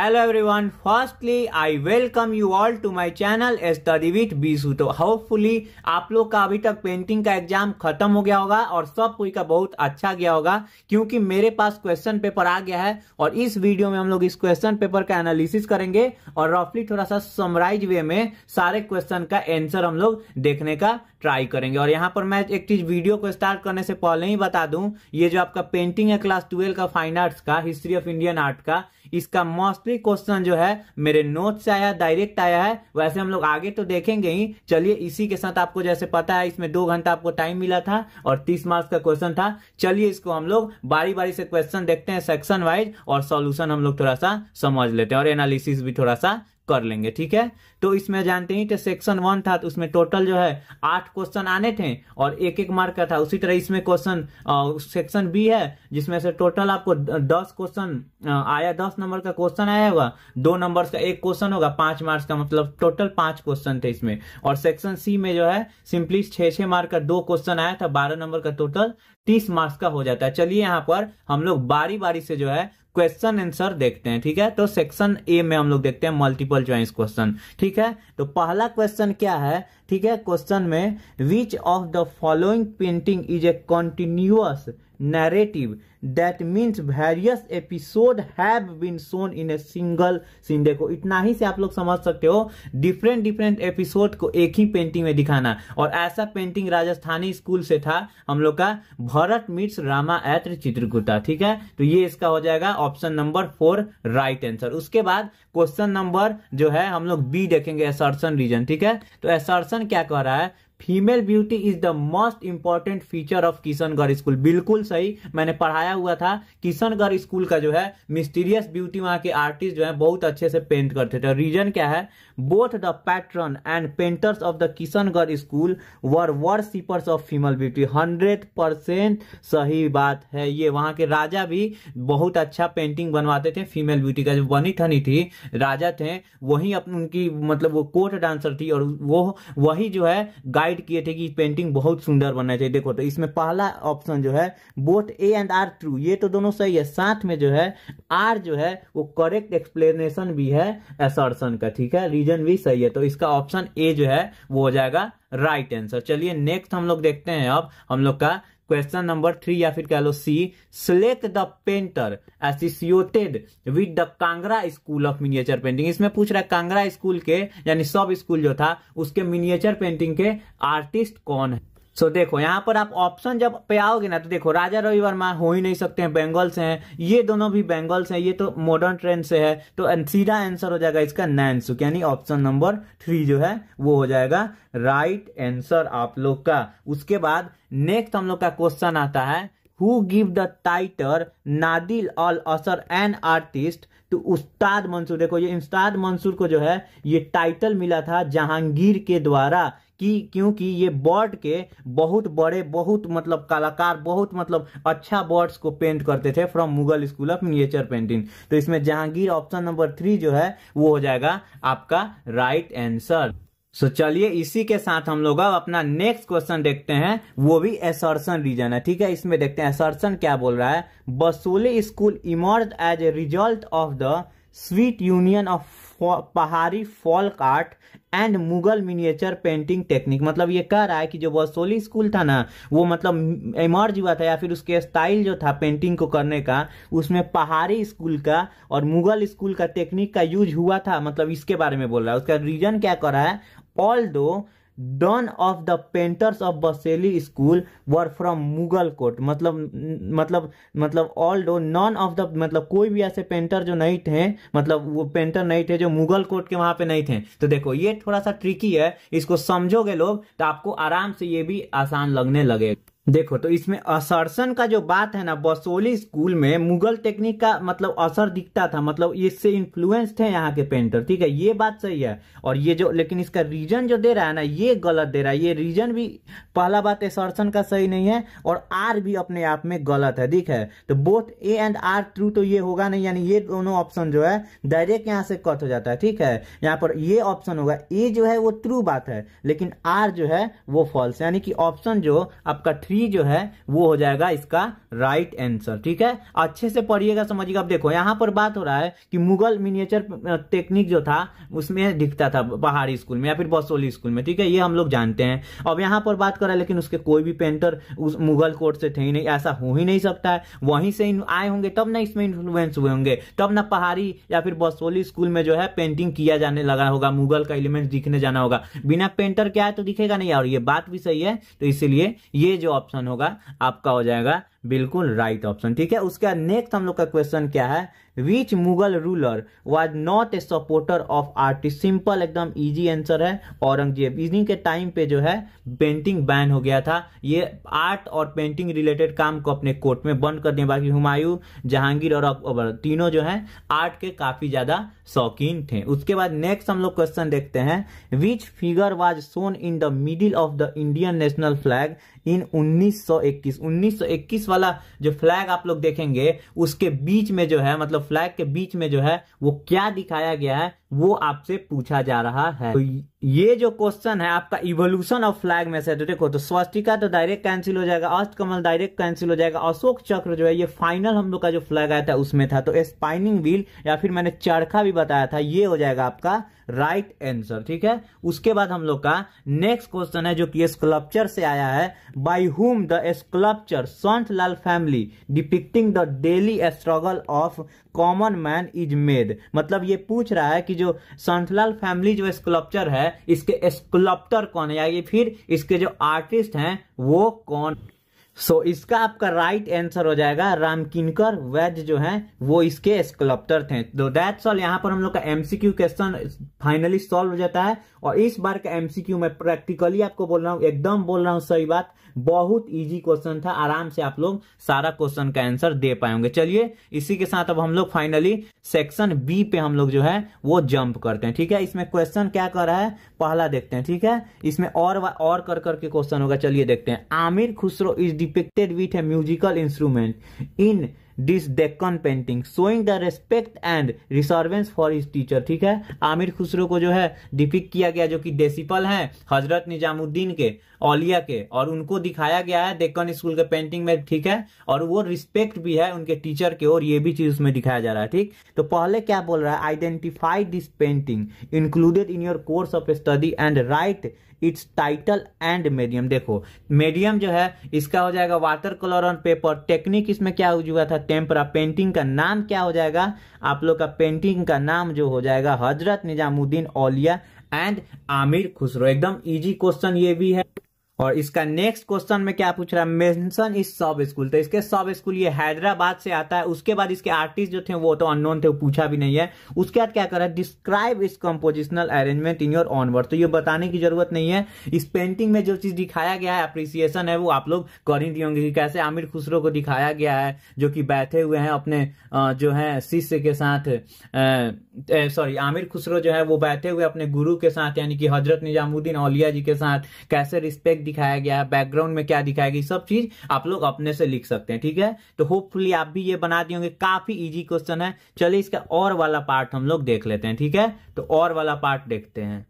Everyone firstly I welcome you all to my channel channel Study with Bisu. तो hopefully आप लोग का अभी तक पेंटिंग का एग्जाम खत्म हो गया होगा और सब कोई का बहुत अच्छा गया होगा क्योंकि मेरे पास क्वेश्चन पेपर आ गया है और इस वीडियो में हम लोग इस क्वेश्चन पेपर का एनालिसिस करेंगे और रफली थोड़ा सा समराइज वे में सारे क्वेश्चन का एंसर हम लोग देखने का ट्राई करेंगे और यहाँ पर मैं एक चीज वीडियो को स्टार्ट करने से पहले ही बता दूं ये जो आपका पेंटिंग है क्लास ट्वेल्व का फाइन आर्ट्स का हिस्ट्री ऑफ इंडियन आर्ट का इसका मोस्टली क्वेश्चन जो है मेरे नोट से आया डायरेक्ट आया है वैसे हम लोग आगे तो देखेंगे ही चलिए इसी के साथ आपको जैसे पता है इसमें दो घंटा आपको टाइम मिला था और तीस मार्क्स का क्वेश्चन था चलिए इसको हम लोग बारी बारी से क्वेश्चन देखते हैं सेक्शन वाइज और सोल्यूशन हम लोग थोड़ा सा समझ लेते हैं और एनालिसिस भी थोड़ा सा कर लेंगे ठीक है तो इसमें जानते ही थे सेक्शन वन था तो उसमें टोटल जो है आठ क्वेश्चन आने थे और एक एक मार्क का था उसी तरह इसमें क्वेश्चन सेक्शन बी है जिसमें से टोटल आपको दस क्वेश्चन आया दस नंबर का क्वेश्चन आया होगा दो नंबर का एक क्वेश्चन होगा पांच मार्क्स का मतलब टोटल पांच क्वेश्चन थे इसमें और सेक्शन सी में जो है सिंपली छह छह मार्क का दो क्वेश्चन आया था बारह नंबर का टोटल तीस मार्क्स का हो जाता है चलिए यहाँ पर हम लोग बारी बारी से जो है क्वेश्चन आंसर देखते हैं ठीक है तो सेक्शन ए में हम लोग देखते हैं मल्टीपल चॉइस क्वेश्चन ठीक है तो पहला क्वेश्चन क्या है ठीक है क्वेश्चन में which of the following painting is a continuous narrative that means various episode have been shown in a single scene देखो इतना ही से आप लोग समझ सकते हो डिफरेंट डिफरेंट एपिसोड को एक ही पेंटिंग में दिखाना और ऐसा पेंटिंग राजस्थानी स्कूल से था हम लोग का भरत रामा रामायत्र चित्रकूटा ठीक है तो ये इसका हो जाएगा option number four right answer उसके बाद क्वेश्चन नंबर जो है हम लोग बी देखेंगे एसर्सन रीजन ठीक है तो एसर्सन क्या कह रहा है female beauty is the most important feature of Kishangarh school बिल्कुल सही मैंने पढ़ाया हुआ था किशनगढ़ स्कूल का जो है मिस्टीरियस ब्यूटी वहां के आर्टिस्ट जो है बहुत अच्छे से पेंट करते थे रीजन क्या है both the patrons and painters of the Kishangarh school were worshippers of female beauty hundred percent सही बात है ये वहां के राजा भी बहुत अच्छा पेंटिंग बनवाते थे फीमेल ब्यूटी का जो बनी थनी थी राजा थे वही उनकी मतलब वो कोर्ट डांसर थी और वो वही जो है गाइड डिसाइड किए थे कि पेंटिंग बहुत सुंदर बनना चाहिए देखो तो इसमें पहला ऑप्शन जो है both A and R true ये तो दोनों सही है साथ में जो है आर जो है वो करेक्ट एक्सप्लेनेशन भी है एसर्सन का ठीक है रीजन भी सही है तो इसका ऑप्शन ए जो है वो हो जाएगा राइट आंसर चलिए नेक्स्ट हम लोग देखते हैं अब हम लोग का क्वेश्चन नंबर थ्री या फिर कह लो C select the painter associated with the Kangra school of miniature painting इसमें पूछ रहा है कांगड़ा स्कूल के यानी सब स्कूल जो था उसके मिनिएचर पेंटिंग के आर्टिस्ट कौन है सो so, देखो यहाँ पर आप ऑप्शन जब पे आओगे ना तो देखो राजा रवि वर्मा हो ही नहीं सकते हैं बेंगल से हैं ये दोनों भी बेंगल से हैं ये तो मॉडर्न ट्रेंड से है तो सीधा आंसर हो जाएगा इसका नैनसुक यानी ऑप्शन नंबर थ्री जो है वो हो जाएगा राइट आंसर आप लोग का उसके बाद नेक्स्ट हम लोग का क्वेश्चन आता है who give the title Nadir al Asr an artist to उस्ताद मंसूर देखो ये उस्ताद मंसूर को जो है ये टाइटल मिला था जहांगीर के द्वारा कि क्योंकि ये बर्ड के बहुत बड़े बहुत मतलब कलाकार बहुत मतलब अच्छा बर्ड्स को पेंट करते थे from Mughal school of miniature painting तो इसमें जहांगीर ऑप्शन नंबर थ्री जो है वो हो जाएगा आपका राइट आंसर सो so, चलिए इसी के साथ हम लोग अब अपना नेक्स्ट क्वेश्चन देखते हैं वो भी एसर्सन रीजन है ठीक है इसमें देखते हैं एसर्सन क्या बोल रहा है Basohli school emerge as a result of the sweet union of Pahari folk art and Mughal miniature painting technique मतलब ये कह रहा है कि जो बसोली स्कूल था ना वो मतलब इमर्ज हुआ था या फिर उसके स्टाइल जो था पेंटिंग को करने का उसमें पहाड़ी स्कूल का और मुगल स्कूल का टेक्निक का यूज हुआ था मतलब इसके बारे में बोल रहा है उसका रीजन क्या कर रहा है although none of the painters of Basohli school were from Mughal court मतलब मतलब मतलब although none of the मतलब कोई भी ऐसे पेंटर जो नहीं थे मतलब वो पेंटर नहीं थे जो मुगल कोट के वहां पे नहीं थे तो देखो ये थोड़ा सा ट्रिकी है इसको समझोगे लोग तो आपको आराम से ये भी आसान लगने लगेगा देखो तो इसमें असरसन का जो बात है ना बसोली स्कूल में मुगल टेक्निक का मतलब असर दिखता था मतलब इससे इन्फ्लुएंस्ड है यहाँ के पेंटर ठीक है ये बात सही है और ये जो लेकिन इसका रीजन जो दे रहा है ना ये गलत दे रहा है ये रीजन भी पहला बात असरसन का सही नहीं है और आर भी अपने आप में गलत है ठीक है तो both A and R true तो ये होगा नहीं यानी ये दोनों ऑप्शन जो है डायरेक्ट यहाँ से कट हो जाता है ठीक है यहाँ पर ये ऑप्शन होगा ए जो है वो ट्रू बात है लेकिन आर जो है वो फॉल्स यानी कि ऑप्शन जो आपका थ्री जो है वो हो जाएगा इसका राइट आंसर ठीक है अच्छे से पढ़िएगा समझिएगा अब देखो यहाँ पर बात हो रहा है कि मुगल मिनिएचर टेक्निक जो था उसमें दिखता था पहाड़ी स्कूल में या फिर बसोली स्कूल में ठीक है ये हम लोग जानते हैं अब यहाँ पर बात करा लेकिन उसके कोई भी पेंटर उस मुगल कोर्ट से थे ही नहीं ऐसा हो ही नहीं सकता है वहीं से आए होंगे तब ना इसमें इन्फ्लुएंस हुए होंगे तब ना पहाड़ी या फिर बसोली स्कूल में जो है पेंटिंग किया जाने लगा होगा मुगल का एलिमेंट दिखने जाना होगा बिना पेंटर क्या है तो दिखेगा नहीं और ये बात भी सही है तो इसीलिए ये जो ऑप्शन होगा आपका हो जाएगा बिल्कुल राइट ऑप्शन ठीक है उसके बाद नेक्स्ट हम लोग का क्वेश्चन क्या है which Mughal ruler was not a supporter of artist simple एकदम इजी आंसर है औरंगजेब इन्हीं के टाइम पे जो है पेंटिंग बैन हो गया था ये आर्ट और पेंटिंग रिलेटेड काम को अपने कोर्ट में बंद कर दिया बाकी हुमायूं जहांगीर और अकबर तीनों जो है आर्ट के काफी ज्यादा शौकीन थे उसके बाद नेक्स्ट हम लोग क्वेश्चन देखते हैं which figure was sewn in the middle of the Indian national flag in 1921 1921 वाला जो फ्लैग आप लोग देखेंगे उसके बीच में जो है मतलब फ्लैग के बीच में जो है वो क्या दिखाया गया है वो आपसे पूछा जा रहा है तो ये जो क्वेश्चन है आपका इवोल्यूशन ऑफ फ्लैग में से तो देखो तो स्वस्तिका तो डायरेक्ट कैंसिल हो जाएगा अष्ट कमल डायरेक्ट कैंसिल हो जाएगा अशोक चक्र जो है ये फाइनल हम लोग का जो फ्लैग आया था उसमें था तो स्पाइनिंग व्हील या फिर मैंने चरखा भी बताया था ये हो जाएगा आपका राइट right आंसर ठीक है उसके बाद हम लोग का नेक्स्ट क्वेश्चन है जो कि स्कल्पचर से आया है बाई हुम the sculpture Santhal family depicting the daily struggle of common man is made मतलब ये पूछ रहा है कि जो संतलाल फैमिली जो स्कल्पचर है इसके स्कल्पटर कौन है या फिर इसके जो आर्टिस्ट हैं वो कौन सो so, इसका आपका राइट right आंसर हो जाएगा रामकिनकर वैद्य जो है वो इसके स्कलप्टर थे तो दैट्स ऑल यहाँ पर हम लोग का एमसीक्यू क्वेश्चन फाइनली सॉल्व हो जाता है और इस बार का एमसीक्यू में प्रैक्टिकली आपको बोल रहा हूँ एकदम बोल रहा हूँ सही बात बहुत इजी क्वेश्चन था आराम से आप लोग सारा क्वेश्चन का आंसर दे पाएंगे चलिए इसी के साथ अब हम लोग फाइनली सेक्शन बी पे हम लोग जो है वो जंप करते हैं ठीक है इसमें क्वेश्चन क्या कर रहा है पहला देखते हैं ठीक है इसमें और और कर करके क्वेश्चन होगा चलिए देखते हैं Amir Khusro is depicted with a musical instrument in this Deccan painting, showing the respect and reverence for his teacher. ठीक है आमिर खुसरो को जो है डिपिक किया गया जो कि डेसिपल है हजरत निजामुद्दीन के ओलिया के और उनको दिखाया गया है देखकर स्कूल के पेंटिंग में ठीक है और वो रिस्पेक्ट भी है उनके टीचर के और ये भी चीज उसमें दिखाया जा रहा है ठीक तो पहले क्या बोल रहा है identify this painting included in your course of study and write its title and medium देखो मीडियम जो है इसका हो जाएगा water colour on paper technique इसमें क्या हो था टेम्परा पेंटिंग का नाम क्या हो जाएगा आप लोग का पेंटिंग का नाम जो हो जाएगा हजरत निजामुद्दीन ओलिया एंड आमिर खुसरो एकदम इजी क्वेश्चन ये भी है और इसका नेक्स्ट क्वेश्चन में क्या पूछ रहा है मेंशन इस सब स्कूल तो इसके सब स्कूल ये हैदराबाद से आता है उसके बाद इसके आर्टिस्ट जो थे वो तो अननोन थे वो पूछा भी नहीं है उसके बाद क्या कर रहा है describe its compositional arrangement in your own word तो ये बताने की जरूरत नहीं है इस पेंटिंग में जो चीज दिखाया गया है अप्रिसिएशन है वो आप लोग कर ही दिए होंगे कैसे आमिर खुसरो को दिखाया गया है जो कि बैठे हुए हैं अपने जो है शिष्य के साथ सॉरी आमिर खुसरो जो है वो बैठे हुए अपने गुरु के साथ यानी कि हजरत निजामुद्दीन औलिया जी के साथ कैसे रिस्पेक्ट लाइट दिखाया गया है बैकग्राउंड में क्या दिखाया गया सब चीज आप लोग अपने से लिख सकते हैं ठीक है तो होपफुली आप भी ये बना दिए होंगे काफी इजी क्वेश्चन है चलिए इसका और वाला पार्ट हम लोग देख लेते हैं ठीक है तो और वाला पार्ट देखते हैं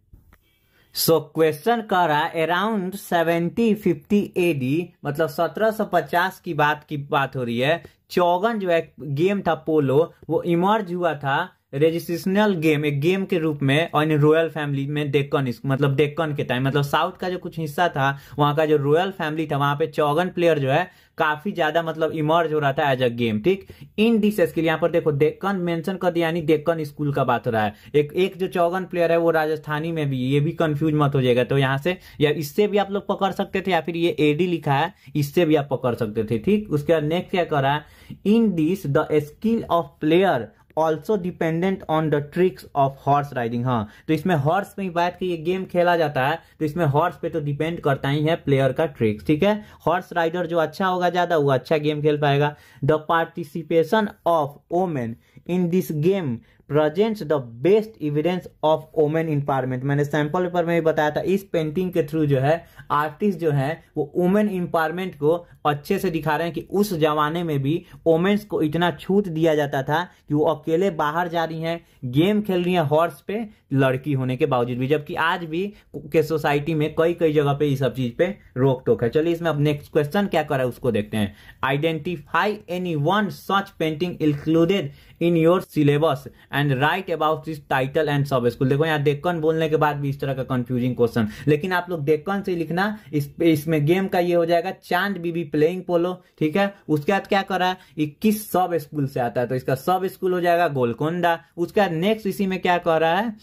सो क्वेश्चन कर रहा है अराउंड सेवेंटी फिफ्टी एडी मतलब सत्रह सौ पचास की बात की बात हो रही है चौगन जो है गेम था पोलो वो इमर्ज हुआ था रजिस्ट्रेशनल गेम एक गेम के रूप में और रॉयल फैमिली में डेक्कन मतलब डेक्कन के टाइम मतलब साउथ का जो कुछ हिस्सा था वहां का जो रॉयल फैमिली था वहां पे चौगन प्लेयर जो है काफी ज्यादा मतलब इमर्ज हो रहा था एज अ गेम ठीक इन दिस लिए यहाँ पर देखो डेक्कन मेंशन कर दिया यानी डेक्कन स्कूल का बात हो रहा है एक एक जो चौगन प्लेयर है वो राजस्थानी में भी ये भी कंफ्यूज मत हो जाएगा तो यहाँ से या इससे भी आप लोग पकड़ सकते थे या फिर ये एडी लिखा है इससे भी आप पकड़ सकते थे ठीक उसके बाद नेक्स्ट क्या कर रहा है in this the skill of player also dependent on the tricks of horse riding हाँ तो इसमें हॉर्स में बात की ये गेम खेला जाता है तो इसमें हॉर्स पे तो डिपेंड करता ही है प्लेयर का ट्रिक्स ठीक है हॉर्स राइडर जो अच्छा होगा ज्यादा वो अच्छा गेम खेल पाएगा the participation of women in this game presents the best evidence of women empowerment मैंने सैंपल पेपर में भी बताया था इस पेंटिंग के थ्रू जो है आर्टिस्ट जो है वो वोमेन इम्पावरमेंट को अच्छे से दिखा रहे हैं कि उस जमाने में भी वोमेन्स को इतना छूट दिया जाता था कि वो अकेले बाहर जा रही हैं गेम खेल रही हैं हॉर्स पे लड़की होने के बावजूद भी जबकि आज भी के सोसाइटी में कई कई जगह पे ये सब चीज पे रोक टोक है चलिए इसमें अब नेक्स्ट क्वेश्चन क्या करा है उसको देखते हैं identify any one such painting included in your syllabus and write about this title and sub school देखो यहाँ डेक्कन बोलने के बाद भी इस तरह का कंफ्यूजिंग क्वेश्चन लेकिन आप लोग डेक्कन से लिखना इसमें इस गेम का ये हो जाएगा चांद बी बी प्लेइंग पोलो ठीक है उसके बाद क्या कर रहा है इक्कीस सब स्कूल से आता है तो इसका सब स्कूल हो जाएगा गोलकोंडा उसके बाद नेक्स्ट इसी में क्या कर रहा है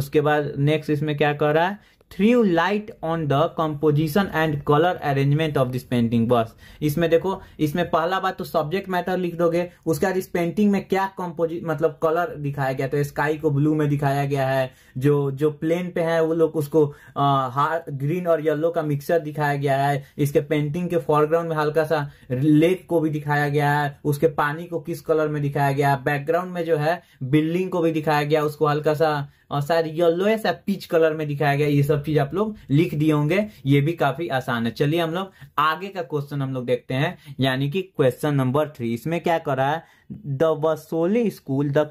उसके बाद नेक्स्ट इसमें क्या कर रहा है throw light on the composition and colour arrangement of this painting बस इसमें देखो इसमें पहला बात तो सब्जेक्ट मैटर लिख दोगे उसके बाद इस पेंटिंग में क्या कंपोजिट मतलब कलर दिखाया गया तो स्काई को ब्लू में दिखाया गया है जो जो प्लेन पे है वो लोग उसको ग्रीन और येल्लो का मिक्सर दिखाया गया है इसके पेंटिंग के फोरग्राउंड में हल्का सा लेक को भी दिखाया गया है उसके पानी को किस कलर में दिखाया गया बैकग्राउंड में जो है बिल्डिंग को भी दिखाया गया उसको हल्का सा और शायद येल्लो या पीच कलर में दिखाया गया ये सब चीज आप लोग लिख दिए होंगे ये भी काफी आसान है चलिए हम लोग आगे का क्वेश्चन हम लोग देखते हैं यानी कि क्वेश्चन नंबर थ्री इसमें क्या करा है the Basohli school the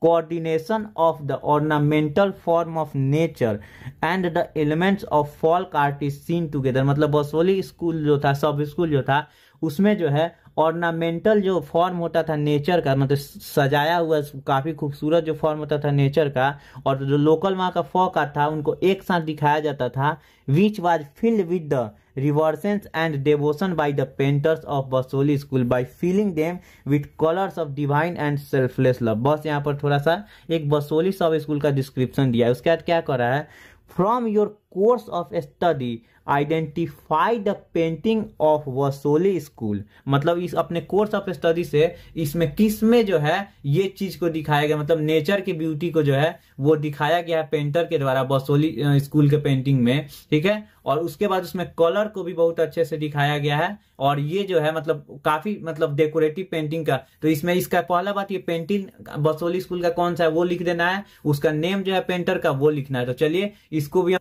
coordination of the ornamental form of nature and the elements of folk art is seen together मतलब बसोली स्कूल जो था सब स्कूल जो था उसमें जो है ऑर्नामेंटल जो फॉर्म होता था नेचर का मतलब सजाया हुआ काफ़ी खूबसूरत जो फॉर्म होता था नेचर का और जो लोकल वहाँ का फोका था उनको एक साथ दिखाया जाता था which was filled with the reverence and devotion by the painters of Basohli school by filling them with colours of divine and selfless love बस यहाँ पर थोड़ा सा एक बसोली सब स्कूल का डिस्क्रिप्शन दिया है उसके बाद क्या कर रहा है from your course of study identify the painting of Basohli school मतलब इस अपने कोर्स ऑफ स्टडी से इसमें किस में जो है ये चीज को दिखाया गया मतलब नेचर की ब्यूटी को जो है वो दिखाया गया है पेंटर के द्वारा वसोली स्कूल के पेंटिंग में ठीक है और उसके बाद उसमें कलर को भी बहुत अच्छे से दिखाया गया है और ये जो है मतलब काफी मतलब डेकोरेटिव पेंटिंग का तो इसमें इसका पहला बात ये पेंटिंग बसोली स्कूल का कौन सा है वो लिख देना है उसका नेम जो है पेंटर का वो लिखना है तो चलिए इसको भी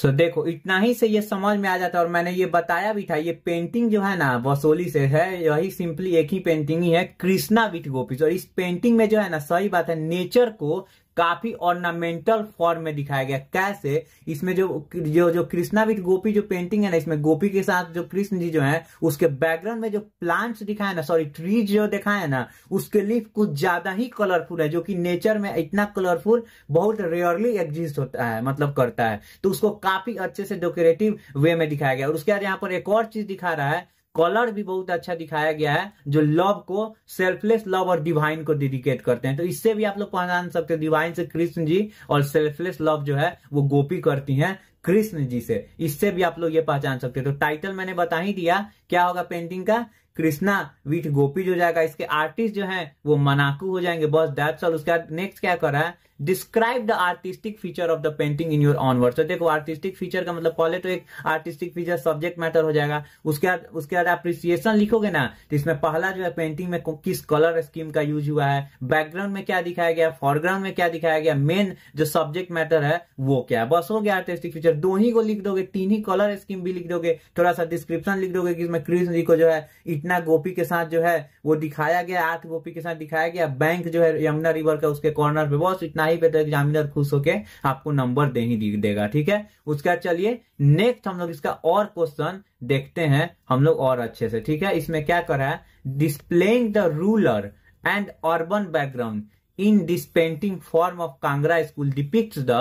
सो so, देखो इतना ही से ये समझ में आ जाता है और मैंने ये बताया भी था ये पेंटिंग जो है ना वसोली से है यही सिंपली एक ही पेंटिंग ही है कृष्णा विथ गोपी और इस पेंटिंग में जो है ना सही बात है नेचर को काफी ऑर्नामेंटल फॉर्म में दिखाया गया कैसे इसमें जो जो जो कृष्णा विद गोपी जो पेंटिंग है ना इसमें गोपी के साथ जो कृष्ण जी जो है उसके बैकग्राउंड में जो प्लांट्स दिखाए ना सॉरी ट्रीज जो दिखाए ना उसके लीफ कुछ ज्यादा ही कलरफुल है जो कि नेचर में इतना कलरफुल बहुत रेयरली एग्जिस्ट होता है मतलब करता है तो उसको काफी अच्छे से डेकोरेटिव वे में दिखाया गया और उसके बाद यहाँ पर एक और चीज दिखा रहा है कलर भी बहुत अच्छा दिखाया गया है जो लव को सेल्फलेस लव और डिवाइन को डेडिकेट करते हैं तो इससे भी आप लोग पहचान सकते हैं डिवाइन से कृष्ण जी और सेल्फलेस लव जो है वो गोपी करती हैं कृष्ण जी से इससे भी आप लोग ये पहचान सकते हैं तो टाइटल मैंने बता ही दिया क्या होगा पेंटिंग का कृष्णा विथ गोपी जो जाएगा इसके आर्टिस्ट जो है वो मनाकू हो जाएंगे बस दैट्स ऑल उसके बाद नेक्स्ट क्या कर रहा है describe the artistic feature of the painting in your own word तो देखो आर्टिस्टिक फीचर का मतलब पहले तो एक आर्टिस्टिक फीचर सब्जेक्ट मैटर हो जाएगा उसके बाद उसके बाद अप्रिसिएशन लिखोगे ना तो इसमें पहला जो है पेंटिंग में किस कलर स्कीम का यूज हुआ है बैकग्राउंड में क्या दिखाया गया फॉरग्राउंड में क्या दिखाया गया मेन जो सब्जेक्ट मैटर है वो क्या है बस हो गया आर्टिस्टिक फीचर दो ही को लिख दोगे तीन ही कलर स्कीम भी लिख दोगे थोड़ा सा डिस्क्रिप्शन लिख दोगे कि इसमें कृष्ण जी को जो है इतना गोपी के साथ जो है वो दिखाया गया आठ गोपी के साथ दिखाया गया बैंक जो है यमुना रिवर का उसके कॉर्नर पे बस इतना आई पे तो एग्जामिनर खुश होके आपको नंबर दे ही देगा ठीक है उसके बाद चलिए नेक्स्ट हम लोग इसका और क्वेश्चन देखते हैं हम लोग और अच्छे से ठीक है इसमें क्या करा है displaying the rural and urban background in this painting from of Kangra school depict the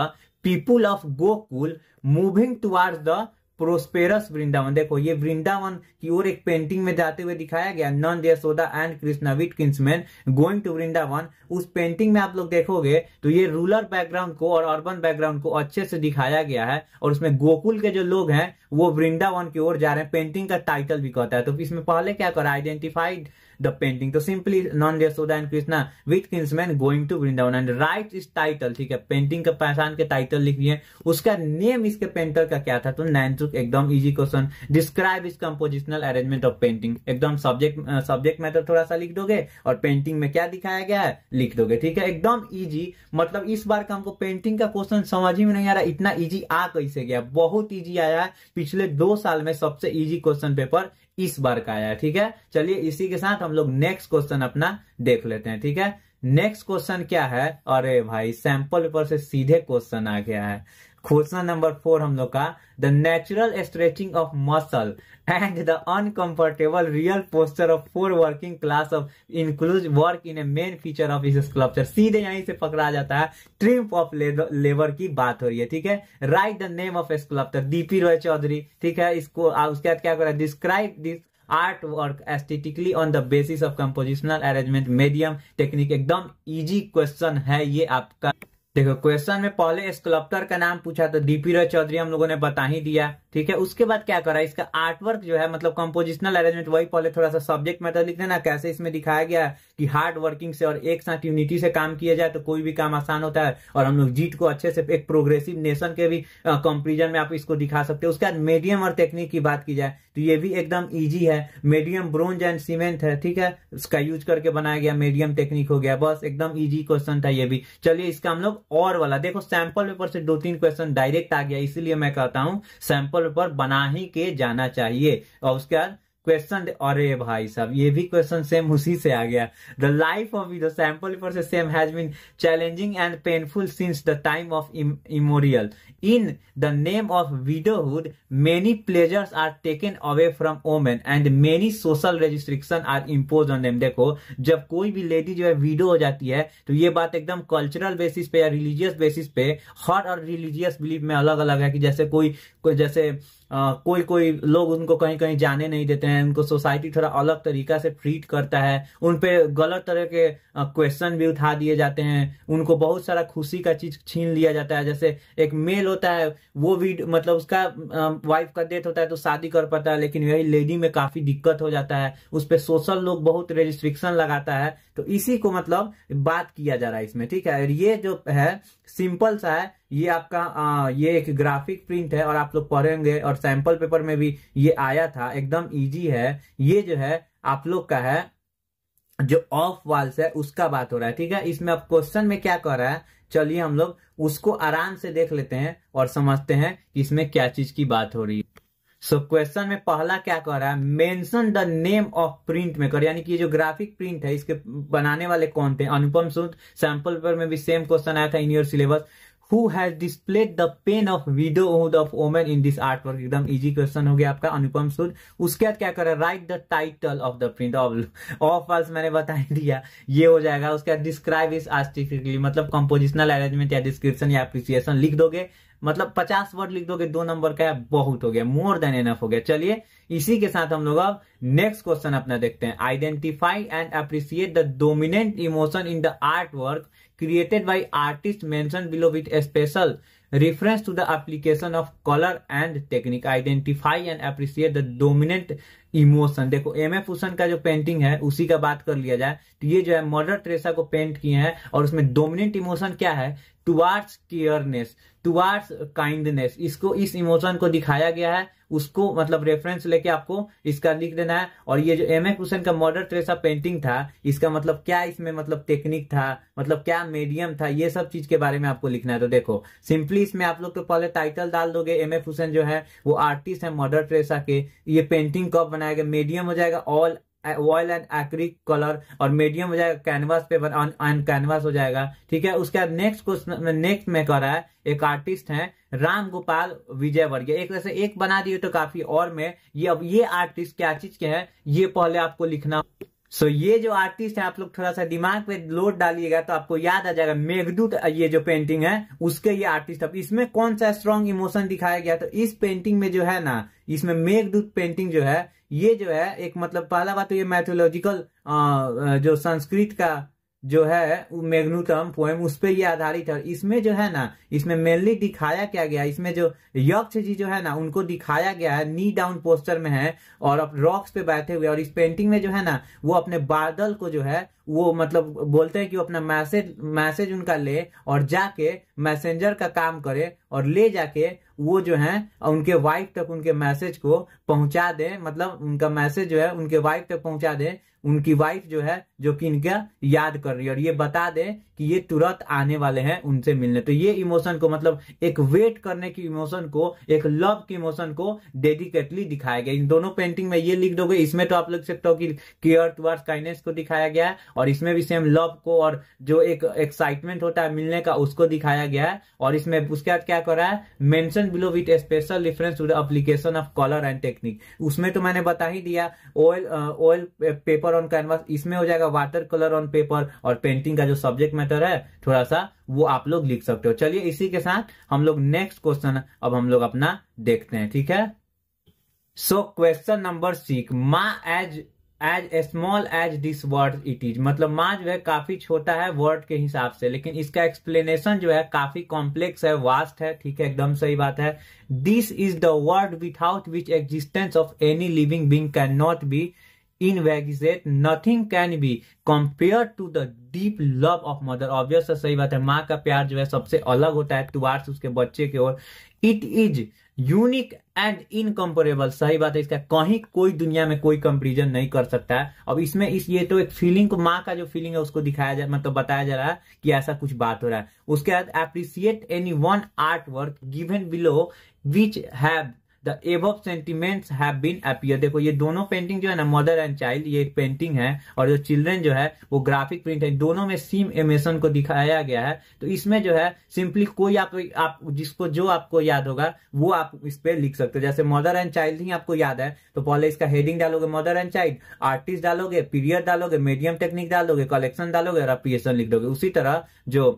people of Gokul moving towards the prosperous Vrindavan देखो ये वृंदावन की ओर एक पेंटिंग में जाते हुए दिखाया गया Nand Yashoda and Krishna with kinsmen going to Vrindavan उस पेंटिंग में आप लोग देखोगे तो ये रूरल बैकग्राउंड को और अर्बन बैकग्राउंड को अच्छे से दिखाया गया है और उसमें गोकुल के जो लोग हैं वो वृंदावन की ओर जा रहे हैं पेंटिंग का टाइटल भी कहता है तो इसमें पहले क्या करा आइडेंटिफाइड the painting तो simply Nand Yashoda and Krishna with kinsmen going to Vrindavan and write its title ठीक है पेंटिंग का पहचान के टाइटल लिख दिए उसका नेम इसके पेंटर का क्या था तो नैनचुक एकदम easy question describe its compositional arrangement of painting एकदम सब्जेक्ट सब्जेक्ट मैटर थोड़ा सा लिख दोगे और पेंटिंग में क्या दिखाया गया है लिख दोगे ठीक है एकदम इजी मतलब इस बार का हमको पेंटिंग का क्वेश्चन समझ ही में नहीं आ रहा इतना इजी आ कैसे गया बहुत इजी आया है पिछले दो साल में सबसे इजी क्वेश्चन पेपर इस बार का आया ठीक है चलिए इसी के साथ हम लोग नेक्स्ट क्वेश्चन अपना देख लेते हैं ठीक है नेक्स्ट क्वेश्चन क्या है अरे भाई सैंपल पेपर से सीधे क्वेश्चन आ गया है क्वेश्चन नंबर फोर हम लोग का the natural stretching of muscle and the uncomfortable real posture of four working class of includes work in a main feature of its sculpture सीधे यहीं से पकड़ा जाता है ट्रिम्प ऑफ लेबर की बात हो रही है ठीक है write the name of sculpture D P Roy Chowdhury ठीक है इसको उसके बाद क्या कर रहा है describe this art work aesthetically on the basis of compositional arrangement medium technique एकदम इजी क्वेश्चन है ये आपका देखो क्वेश्चन में पहले स्कल्प्टर का नाम पूछा तो डीपी रॉय चौधरी हम लोगों ने बता ही दिया ठीक है उसके बाद क्या करा इसका आर्टवर्क जो है मतलब कंपोजिशनल अरेंजमेंट वही पहले थोड़ा सा सब्जेक्ट मैटर लिख देना कैसे इसमें दिखाया गया कि हार्ड वर्किंग से और एक साथ यूनिटी से काम किया जाए तो कोई भी काम आसान होता है और हम लोग जीत को अच्छे से एक प्रोग्रेसिव नेशन के भी कंपेरिजन में आप इसको दिखा सकते हो उसके बाद मीडियम और टेक्निक की बात की जाए तो ये भी एकदम ईजी है मीडियम ब्रोंज एंड सीमेंट है ठीक है इसका यूज करके बनाया गया मीडियम टेक्निक हो गया बस एकदम इजी क्वेश्चन था ये भी चलिए इसका हम लोग और वाला देखो सैंपल पेपर से दो तीन क्वेश्चन डायरेक्ट आ गया इसीलिए मैं कहता हूं सैंपल पेपर बना ही के जाना चाहिए और उसके बाद क्वेश्चन अरे भाई साहब ये भी क्वेश्चन सेम उसी से आ गया the life of the sample से same has been challenging and painful since the time of immemorial in the name of widowhood many pleasures are taken away from women and many social restrictions are impose on them देखो जब कोई भी lady जो है window हो जाती है तो ये बात एकदम कल्चरल बेसिस पे या रिलीजियस बेसिस पे हर और रिलीजियस बिलीफ में अलग अलग है कि जैसे कोई, कोई जैसे आ, कोई कोई लोग उनको कहीं कहीं जाने नहीं देते हैं उनको सोसाइटी थोड़ा अलग तरीका से ट्रीट करता है उन पे गलत तरह के क्वेश्चन भी उठा दिए जाते हैं उनको बहुत सारा खुशी का चीज छीन लिया जाता है जैसे एक मेल होता है वो भी मतलब उसका वाइफ का डेथ होता है तो शादी कर पाता है लेकिन यही लेडी में काफी दिक्कत हो जाता है उस पर सोशल लोग बहुत रेस्ट्रिक्शन लगाता है तो इसी को मतलब बात किया जा रहा है इसमें ठीक है और ये जो है सिंपल सा है ये आपका आ, ये एक ग्राफिक प्रिंट है और आप लोग पढ़ेंगे और सैंपल पेपर में भी ये आया था एकदम इजी है ये जो है आप लोग का है जो ऑफ वाल्स है उसका बात हो रहा है ठीक है इसमें अब क्वेश्चन में क्या कह रहा है चलिए हम लोग उसको आराम से देख लेते हैं और समझते हैं कि इसमें क्या चीज की बात हो रही है सो so, क्वेश्चन में पहला क्या कह रहा है mention the name of print maker यानी कि ये जो ग्राफिक प्रिंट है इसके बनाने वाले कौन थे अनुपम सूद सैंपल पेपर में भी सेम क्वेश्चन आया था in your syllabus who has displayed the pain of widowhood of women in this art work एकदम इजी क्वेश्चन हो गया आपका अनुपम सूद उसके बाद क्या करें write the title of the print of of falls मैंने बता दिया ये हो जाएगा उसके बाद डिस्क्राइब इस आर्टिफिकली मतलब कंपोजिशनल अरेंजमेंट या डिस्क्रिप्शन या अप्रिसिएशन लिख दोगे मतलब पचास वर्ड लिख दोगे दो नंबर का बहुत हो गया मोर देन एनफ हो गया चलिए इसी के साथ हम लोग अब नेक्स्ट क्वेश्चन अपना देखते हैं identify and appreciate the dominant emotion in the art work created by artist mentioned below with a special reference to the application of color and technique identify and appreciate the dominant emotion देखो M F Husain का जो painting है उसी का बात कर लिया जाए तो ये जो है मर्डर ट्रेसा को पेंट किए हैं और उसमें डोमिनेंट इमोशन क्या है टुवार्ड्स केयरनेस टुवार्ड्स काइंडनेस इसको इस इमोशन को दिखाया गया है उसको मतलब रेफरेंस लेके आपको इसका लिख देना है और ये जो एम एफ हुसैन का मॉडर्न ट्रेसा पेंटिंग था इसका मतलब क्या इसमें मतलब टेक्निक था मतलब क्या मीडियम था ये सब चीज के बारे में आपको लिखना है तो देखो सिंपली इसमें आप लोग तो पहले टाइटल डाल दोगे एम एफ हुसैन जो है वो आर्टिस्ट है मॉडर्न ट्रेसा के ये पेंटिंग कब बनाएगा मीडियम हो जाएगा all oil and acrylic colour और मीडियम हो जाएगा कैनवास पेपर ऑन कैनवास हो जाएगा ठीक है उसके बाद नेक्स्ट क्वेश्चन नेक्स्ट में कर रहा है एक आर्टिस्ट है राम गोपाल विजय वर्ग एक तरह से एक बना दिए तो काफी और में ये अब ये आर्टिस्ट क्या चीज के हैं ये पहले आपको लिखना सो so, ये जो आर्टिस्ट है आप लोग थोड़ा सा दिमाग पे लोड डालिएगा तो आपको याद आ जाएगा मेघदूत ये जो पेंटिंग है उसके ये आर्टिस्ट अब इसमें कौन सा स्ट्रॉन्ग इमोशन दिखाया गया तो इस पेंटिंग में जो है ना इसमें मेघदूत पेंटिंग जो है ये जो है एक मतलब पहला बात तो ये मैथोलॉजिकल जो संस्कृत का जो है मैग्नूटम पोएम उस पर ये आधारित है इसमें जो है ना इसमें मेनली दिखाया क्या गया इसमें जो यक्ष जी जो है ना उनको दिखाया गया है नी डाउन पोस्टर में है और अब रॉक्स पे बैठे हुए और इस पेंटिंग में जो है ना वो अपने बादल को जो है वो मतलब बोलते हैं कि वो अपना मैसेज मैसेज उनका ले और जाके मैसेंजर का काम करे और ले जाके वो जो है उनके वाइफ तक उनके मैसेज को पहुंचा दे मतलब उनका मैसेज जो है उनके वाइफ तक पहुंचा दे उनकी वाइफ जो है जो कि इनका याद कर रही है और ये बता दें कि ये तुरंत आने वाले हैं उनसे मिलने तो ये इमोशन को मतलब एक वेट करने की इमोशन को एक लव की इमोशन को डेडिकेटली दिखाया गया इन दोनों पेंटिंग में ये लिख दोगे इसमें तो आप लिख सकते हो कि केयर टुवर्ड्स काइंडनेस को दिखाया गया है और इसमें भी सेम लव को और जो एक एक्साइटमेंट होता है मिलने का उसको दिखाया गया है और इसमें उसके बाद क्या करा है mention below with special reference to the application of colour and technique उसमें तो मैंने बता ही दिया oil oil paper on canvas इसमें हो जाएगा वाटर कलर ऑन पेपर और पेंटिंग का जो सब्जेक्ट मैटर है थोड़ा सा वो आप लोग लिख सकते हो चलिए इसी के साथ हम लोग नेक्स्ट क्वेश्चन अब हम लोग अपना देखते हैं ठीक है so question number six Ma as as small as this word it is मतलब माँ जो है काफी छोटा है वर्ड के हिसाब से लेकिन इसका एक्सप्लेनेशन जो है काफी कॉम्प्लेक्स है वास्ट है ठीक है एकदम सही बात है this is the word out which existence of any living being cannot be in Waggy said, nothing can be compared to deep love of mother obvious सही बात है माँ का प्यार जो है सबसे अलग होता है टुवार्ड्स उसके बच्चे के ओर it is unique and incomparable सही बात है इसका कहीं कोई दुनिया में कोई कंपेरिजन नहीं कर सकता है अब इसमें इस ये तो एक फीलिंग को माँ का जो फीलिंग है उसको दिखाया जा मतलब बताया जा रहा है कि ऐसा कुछ बात हो रहा है उसके बाद appreciate any one art work given below which have the above sentiments have been appear देखो ये दोनों पेंटिंग जो है ना मदर एंड चाइल्ड ये एक पेंटिंग है और जो चिल्ड्रन जो है वो ग्राफिक प्रिंट है दोनों में सीम एमेशन को दिखाया गया है तो इसमें जो है सिंपली कोई आप, आप जिसको जो आपको याद होगा वो आप इस पर लिख सकते हो जैसे मदर एंड चाइल्ड ही आपको याद है तो पहले इसका हेडिंग डालोगे मदर एंड चाइल्ड आर्टिस्ट डालोगे पीरियड डालोगे मीडियम टेक्निक डालोगे कलेक्शन डालोगे और अपीएसन लिख दोगे उसी तरह जो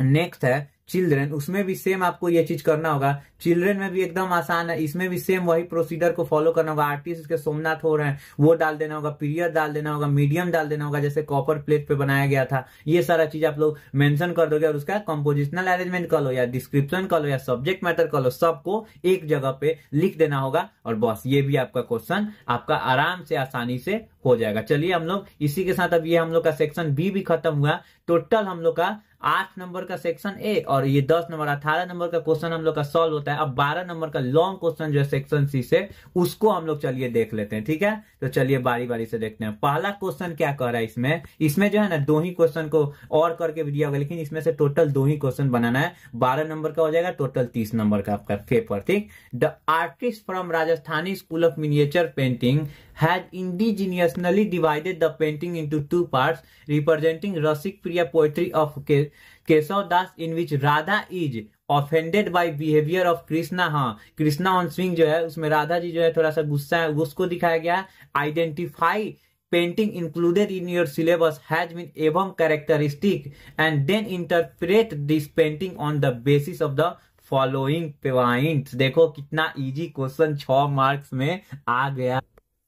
नेक्स्ट है चिल्ड्रेन उसमें भी सेम आपको ये चीज करना होगा चिल्ड्रेन में भी एकदम आसान है इसमें भी सेम वही प्रोसीडर को फॉलो करना होगा आर्टिस्ट के सोमनाथ हो रहे हैं वो डाल देना होगा पीरियड डाल देना होगा मीडियम डाल देना होगा जैसे कॉपर प्लेट पे बनाया गया था ये सारा चीज आप लोग मेंशन कर दोगे और उसका कंपोजिशनल अरेंजमेंट कर लो या डिस्क्रिप्शन कर लो या सब्जेक्ट मैटर कर लो सबको एक जगह पे लिख देना होगा और बस ये भी आपका क्वेश्चन आपका आराम से आसानी से हो जाएगा चलिए हम लोग इसी के साथ अब ये हम लोग का सेक्शन बी भी खत्म हुआ टोटल हम लोग का आठ नंबर का सेक्शन ए और ये दस नंबर अठारह नंबर का क्वेश्चन हम लोग का सॉल्व होता है होता है अब बारह नंबर का लॉन्ग क्वेश्चन जो है सेक्शन सी से उसको हम लोग चलिए देख लेते हैं ठीक है तो चलिए बारी बारी से देखते हैं पहला क्वेश्चन क्या कह रहा है इसमें इसमें जो है ना दो ही क्वेश्चन को और करके भी दिया होगा लेकिन इसमें से टोटल दो ही क्वेश्चन बनाना है बारह नंबर का हो जाएगा टोटल तीस नंबर का आपका पेपर ठीक the artist from Rajasthani school of miniature painting has indigenously divided the painting in two part representing Rasik Priya poetry of Keshav Das in which Radha is offended by behaviour of Krishna हाँ कृष्णा ऑन स्विंग जो है उसमें राधा जी जो है थोड़ा सा गुस्सा है उसको दिखाया गया है identify painting included in your syllabus has been एवं characteristic and then interpret this painting on the basis of the following point देखो कितना इजी क्वेश्चन छ मार्क्स में आ गया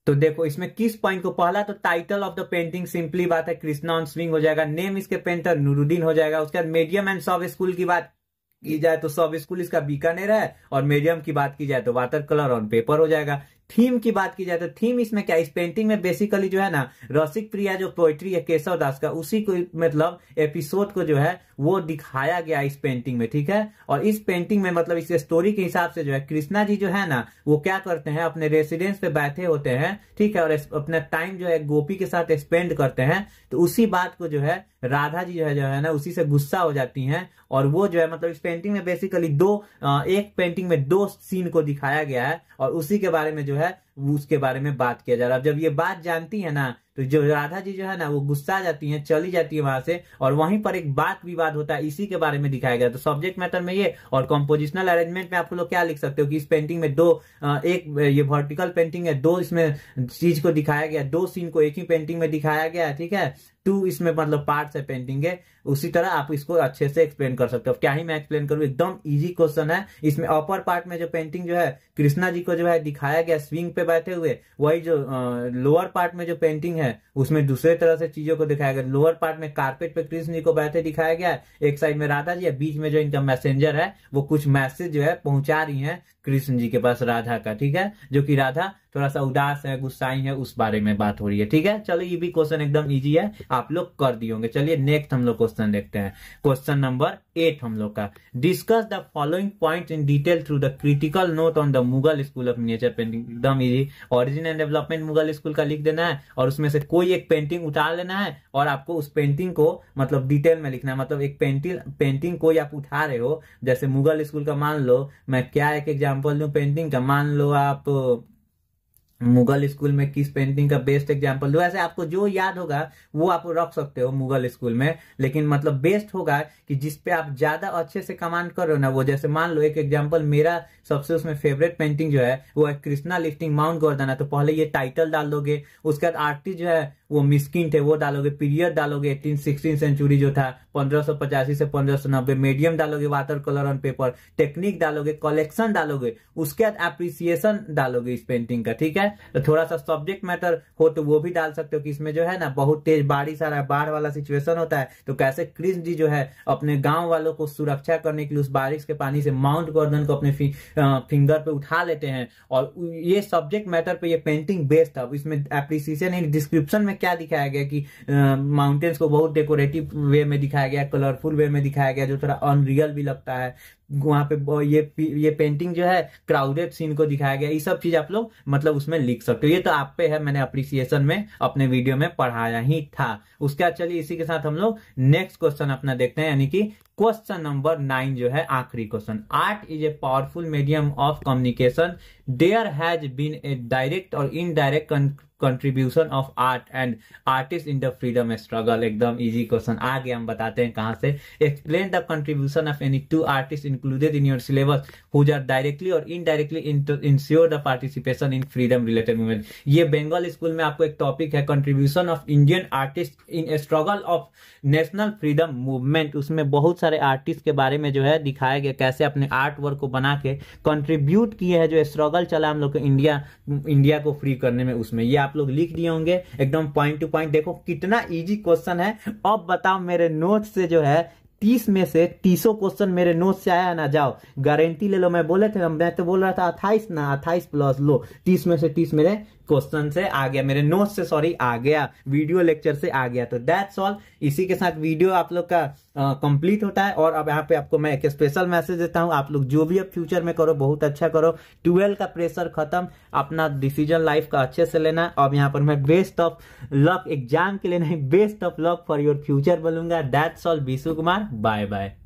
तो देखो इसमें किस पॉइंट को पहला तो title of the painting simply बात है कृष्णा ऑन स्विंग हो जाएगा नेम इसके पेंटर नूरुद्दीन हो जाएगा उसके बाद मीडियम एंड सब स्कूल की बात की जाए तो सब स्कूल इसका बीकानेर है और मीडियम की बात की जाए तो वाटर कलर ऑन पेपर हो जाएगा थीम की बात की जाए तो थीम इसमें क्या इस पेंटिंग में बेसिकली जो है ना रसिक प्रिया जो पोइट्री है केशव दास का उसी को मतलब एपिसोड को जो है वो दिखाया गया इस पेंटिंग में ठीक है और इस पेंटिंग में मतलब इस स्टोरी के हिसाब से जो है कृष्णा जी जो है ना वो क्या करते हैं अपने रेसिडेंस पे बैठे होते हैं ठीक है और अपना टाइम जो है गोपी के साथ स्पेंड करते हैं तो उसी बात को जो है राधा जी जो है जो है ना उसी से गुस्सा हो जाती हैं और वो जो है मतलब इस पेंटिंग में बेसिकली दो एक पेंटिंग में दो सीन को दिखाया गया है और उसी के बारे में जो है उसके बारे में बात किया जा रहा है जब ये बात जानती है ना तो जो राधा जी जो है ना वो गुस्सा आ जाती है चली जाती है वहां से और वहीं पर एक बात विवाद होता है इसी के बारे में दिखाया गया तो सब्जेक्ट मैटर में ये और कॉम्पोजिशनल अरेंजमेंट में आप लोग क्या लिख सकते हो कि इस पेंटिंग में दो एक ये वर्टिकल पेंटिंग है दो इसमें चीज को दिखाया गया दो सीन को एक ही पेंटिंग में दिखाया गया ठीक है टू इसमें मतलब पार्ट है पेंटिंग के उसी तरह आप इसको अच्छे से एक्सप्लेन कर सकते हो क्या ही मैं एक्सप्लेन करूं एकदम इजी क्वेश्चन है इसमें अपर पार्ट में जो पेंटिंग जो है कृष्णा जी को जो है दिखाया गया स्विंग पे बैठे हुए वही जो लोअर पार्ट में जो पेंटिंग है उसमें दूसरे तरह से चीजों को दिखाया गया लोअर पार्ट में कार्पेट पे कृष्ण जी को बैठे दिखाया गया एक साइड में राधा जी है बीच में जो इनका मैसेजर है वो कुछ मैसेज जो है पहुंचा रही है कृष्ण जी के पास राधा का ठीक है जो की राधा थोड़ा सा उदास है गुस्साई है उस बारे में बात हो रही है ठीक है चलो ये भी क्वेश्चन एकदम ईजी है आप लोग कर दिए होंगे चलिए नेक्स्ट हम लोग क्वेश्चन देखते हैं क्वेश्चन नंबर एट हम लोग का discuss the following point in detail through the critical note on the Mughal school of nature painting एकदम easy origin and development Mughal school का लिख देना है और उसमें से कोई एक पेंटिंग उठा लेना है और आपको उस पेंटिंग को मतलब डिटेल में लिखना है मतलब एक पेंटिंग पेंटिंग कोई आप उठा रहे हो जैसे मुगल स्कूल का मान लो मैं क्या एक एग्जाम्पल दू पेंटिंग का मान लो आप मुगल स्कूल में किस पेंटिंग का बेस्ट एग्जाम्पल दो ऐसे आपको जो याद होगा वो आप रख सकते हो मुगल स्कूल में लेकिन मतलब बेस्ट होगा कि जिसपे आप ज्यादा अच्छे से कमांड कर रहे हो ना वो जैसे मान लो एक एग्जाम्पल मेरा सबसे उसमें फेवरेट पेंटिंग जो है वो है कृष्णा लिफ्टिंग माउंट गोर्दाना तो पहले ये टाइटल डाल दोगे उसके बाद आर्टिस्ट जो है वो मिस्किन थे वो डालोगे पीरियड डालोगे एटीन सिक्सटीन सेंचुरी जो था पंद्रह सौ पचासी से पंद्रह सौ नब्बे मीडियम डालोगे water colour on paper technique डालोगे कलेक्शन डालोगे उसके बाद एप्रिसिएशन डालोगे इस पेंटिंग का ठीक है तो थोड़ा सा सब्जेक्ट मैटर हो तो वो भी डाल सकते हो कि इसमें जो है ना बहुत तेज बारिश आ रहा है बाढ़ वाला सिचुएशन होता है तो कैसे कृष्ण जी जो है अपने गांव वालों को सुरक्षा करने के लिए उस बारिश के पानी से माउंट गर्दन को अपने फिंगर पे उठा लेते हैं और ये सब्जेक्ट मैटर पे ये पेंटिंग बेस्ड था इसमें एप्रिसिएशन डिस्क्रिप्शन में क्या दिखाया गया कि माउंटेन्स को बहुत डेकोरेटिव वे में दिखाया गया कलरफुल वे में दिखाया गया जो थोड़ा अनरियल भी लगता है वहां पे ये ये पेंटिंग जो है क्राउडेड सीन को दिखाया गया ये सब चीज आप लोग मतलब उसमें लिख सकते हो ये तो आप पे है मैंने अप्रिसिएशन में अपने वीडियो में पढ़ाया ही था उसके बाद चलिए इसी के साथ हम लोग नेक्स्ट क्वेश्चन अपना देखते हैं यानी कि क्वेश्चन नंबर नाइन जो है आखिरी question art is a powerful medium of communication there has been a direct और indirect contribution of art and artist in the freedom struggle एकदम इजी क्वेश्चन आगे हम बताते हैं कहाँ से explain the contribution of any two artist included in your syllabus who are directly और indirectly ensure the participation in freedom related movement ये Bengal school में आपको एक टॉपिक है contribution of Indian artist in struggle of national freedom movement उसमें बहुत सारे सारे आर्टिस्ट के बारे में जो है दिखाया गया कैसे अपने आर्ट वर्क को बना के कंट्रीब्यूट किए हैं जो स्ट्रगल चला हम लोग को इंडिया इंडिया को फ्री करने में उसमें ये आप लोग लिख दिए होंगे एकदम पॉइंट टू पॉइंट देखो कितना ईजी क्वेश्चन है अब बताओ मेरे नोट से जो है तीस में से तीसों क्वेश्चन मेरे नोट से आया ना जाओ गारंटी ले लो मैं बोले थे मैं तो बोल रहा था अट्ठाईस ना अट्ठाईस प्लस लो तीस में से तीस मेरे क्वेश्चन से आ गया मेरे नोट से सॉरी आ गया वीडियो लेक्चर से आ गया तो दैट्स ऑल इसी के साथ वीडियो आप लोग का कंप्लीट होता है और अब यहाँ पे आपको मैं एक स्पेशल मैसेज देता हूँ आप लोग जो भी अब फ्यूचर में करो बहुत अच्छा करो ट्वेल्व का प्रेशर खत्म अपना डिसीजन लाइफ का अच्छे से लेना अब यहाँ पर मैं बेस्ट ऑफ लक एग्जाम के लिए नहीं best of luck for your future बोलूंगा that's all Vishu Kumar bye bye